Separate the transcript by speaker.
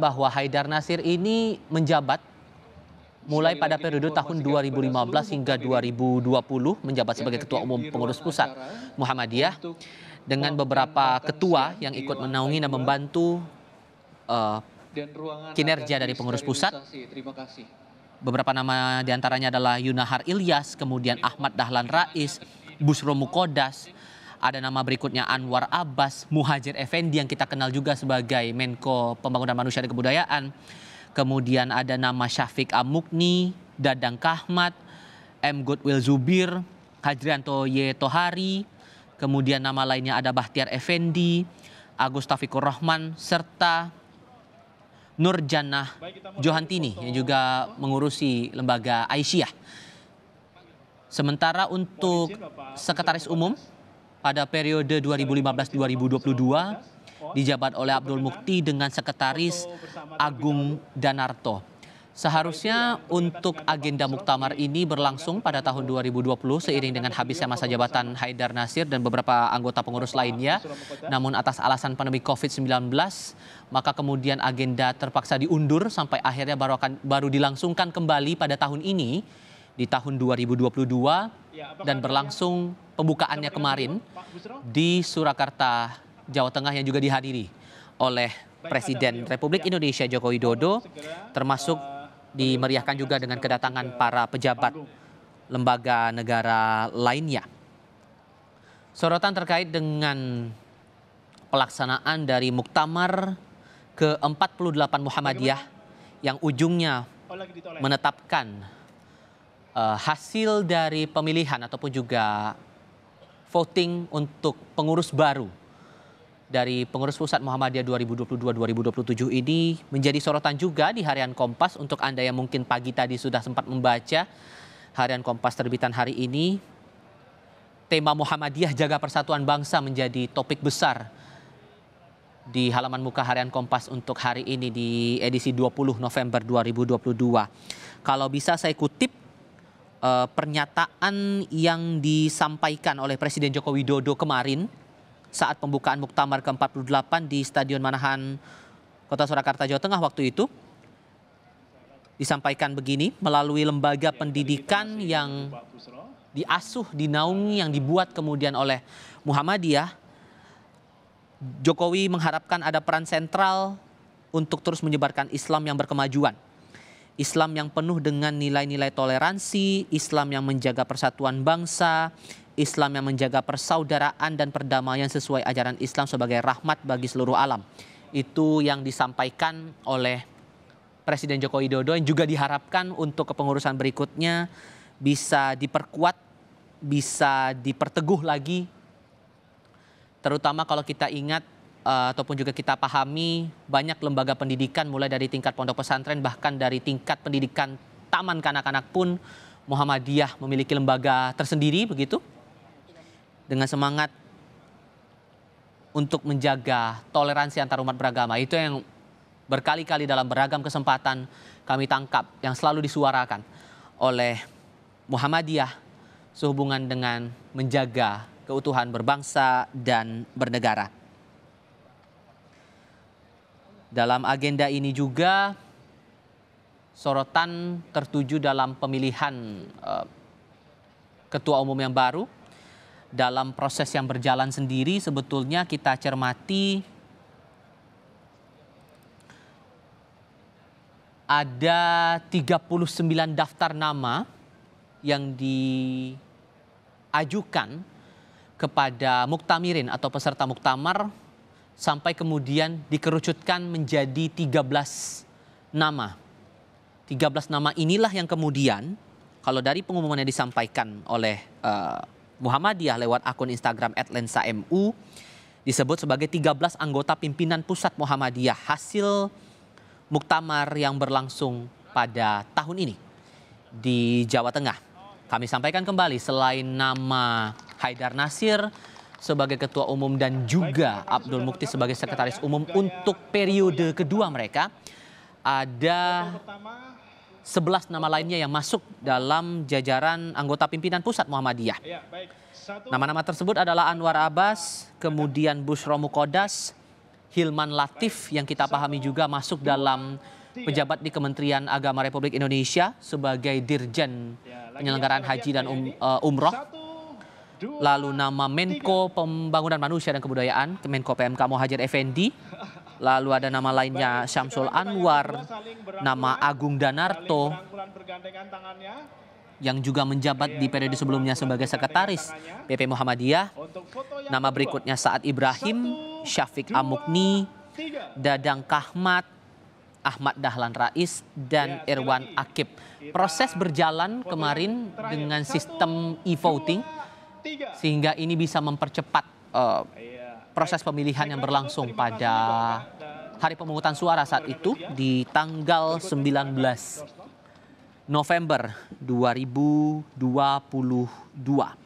Speaker 1: bahwa Haidar Nasir ini menjabat mulai pada periode tahun 2015 hingga 2020 menjabat sebagai ketua umum pengurus pusat Muhammadiyah dengan beberapa ketua yang ikut menaungi dan membantu uh, kinerja dari pengurus pusat. Beberapa nama diantaranya adalah Yunahar Ilyas, kemudian Ahmad Dahlan Rais, Busro Mukodas, ada nama berikutnya Anwar Abbas, Muhajir Effendi yang kita kenal juga sebagai Menko Pembangunan Manusia dan Kebudayaan. Kemudian ada nama Syafiq Amukni, Dadang Kahmat, M. Goodwill Zubir, Hajrianto Y. Tohari, kemudian nama lainnya ada Bahtiar Effendi, Agus Taufikur Rahman, serta Nur Jannah Johantini yang juga mengurusi lembaga Aisyah. Sementara untuk Sekretaris Umum pada periode 2015-2022 dijabat oleh Abdul Mukti dengan sekretaris Agung Danarto. Seharusnya untuk agenda muktamar ini berlangsung pada tahun 2020 seiring dengan habisnya masa jabatan Haidar Nasir dan beberapa anggota pengurus lainnya. Namun atas alasan pandemi COVID-19, maka kemudian agenda terpaksa diundur sampai akhirnya baru, akan, baru dilangsungkan kembali pada tahun ini di tahun 2022 dan berlangsung pembukaannya kemarin di Surakarta, Jawa Tengah yang juga dihadiri oleh Presiden Republik Indonesia Joko Widodo termasuk dimeriahkan juga dengan kedatangan para pejabat lembaga negara lainnya. Sorotan terkait dengan pelaksanaan dari Muktamar ke-48 Muhammadiyah yang ujungnya menetapkan eh, hasil dari pemilihan ataupun juga voting untuk pengurus baru dari pengurus pusat Muhammadiyah 2022-2027 ini menjadi sorotan juga di harian Kompas untuk Anda yang mungkin pagi tadi sudah sempat membaca harian Kompas terbitan hari ini tema Muhammadiyah jaga persatuan bangsa menjadi topik besar di halaman muka harian Kompas untuk hari ini di edisi 20 November 2022. Kalau bisa saya kutip uh, pernyataan yang disampaikan oleh Presiden Joko Widodo kemarin saat pembukaan Muktamar ke-48 di Stadion Manahan Kota Surakarta, Jawa Tengah waktu itu disampaikan begini melalui lembaga pendidikan yang diasuh, dinaungi, yang dibuat kemudian oleh Muhammadiyah. Jokowi mengharapkan ada peran sentral untuk terus menyebarkan Islam yang berkemajuan. Islam yang penuh dengan nilai-nilai toleransi, Islam yang menjaga persatuan bangsa, Islam yang menjaga persaudaraan dan perdamaian sesuai ajaran Islam sebagai rahmat bagi seluruh alam. Itu yang disampaikan oleh Presiden Joko Widodo yang juga diharapkan untuk kepengurusan berikutnya bisa diperkuat, bisa diperteguh lagi. Terutama kalau kita ingat Eh, ataupun juga kita pahami banyak lembaga pendidikan mulai dari tingkat pondok pesantren bahkan dari tingkat pendidikan taman kanak-kanak pun Muhammadiyah memiliki lembaga tersendiri begitu dengan semangat untuk menjaga toleransi antar umat beragama itu yang berkali-kali dalam beragam kesempatan kami tangkap yang selalu disuarakan oleh Muhammadiyah sehubungan dengan menjaga keutuhan berbangsa dan bernegara. Dalam agenda ini juga sorotan tertuju dalam pemilihan eh, ketua umum yang baru. Dalam proses yang berjalan sendiri sebetulnya kita cermati ada 39 daftar nama yang diajukan kepada muktamirin atau peserta muktamar sampai kemudian dikerucutkan menjadi 13 nama. 13 nama inilah yang kemudian kalau dari pengumuman yang disampaikan oleh uh, Muhammadiyah lewat akun Instagram @lensa_mu disebut sebagai 13 anggota pimpinan pusat Muhammadiyah hasil muktamar yang berlangsung pada tahun ini di Jawa Tengah. Kami sampaikan kembali selain nama Haidar Nasir, sebagai ketua umum dan juga Abdul Mukti sebagai sekretaris umum untuk periode kedua mereka. Ada 11 nama lainnya yang masuk dalam jajaran anggota pimpinan pusat Muhammadiyah. Ya, Nama-nama tersebut adalah Anwar Abbas, kemudian Bushro Mukodas, Hilman Latif yang kita pahami juga masuk dalam pejabat di Kementerian Agama Republik Indonesia sebagai Dirjen ya, Penyelenggaraan Haji dan um- uh, Umroh lalu nama Menko Pembangunan Manusia dan Kebudayaan, Menko PMK Mohajir Effendi, lalu ada nama lainnya Syamsul Anwar, nama Agung Danarto, yang juga menjabat di periode sebelumnya sebagai sekretaris PP Muhammadiyah. Nama berikutnya Saat Ibrahim, Syafiq Amukni, Dadang Kahmat, Ahmad Dahlan Rais, dan Irwan Akib. Proses berjalan kemarin dengan sistem e-voting sehingga ini bisa mempercepat uh, proses pemilihan yang berlangsung pada hari pemungutan suara saat itu di tanggal 19 November 2022.